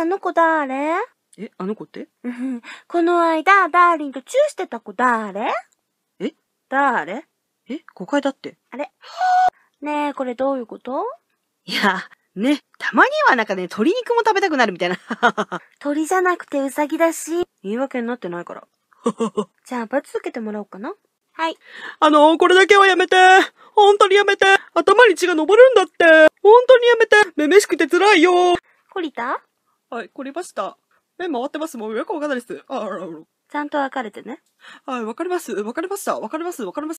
あの子だれえ、あの子ってこの間、ダーリンとチューしてた子だれえだれえ、誤解だって。あれねえ、これどういうこといや、ね、たまにはなんかね、鶏肉も食べたくなるみたいな。鳥じゃなくてウサギだし。言い訳になってないから。じゃあ、罰つけてもらおうかな。はい。あのー、これだけはやめて。本当にやめて。頭に血が昇るんだって。本当にやめて。めめしくて辛いよ。懲りたはい、来れました。目回ってます。もうよくわかんないです。あららちゃんと分かれてね。はい、わかります。わかりました。わかります。わかりま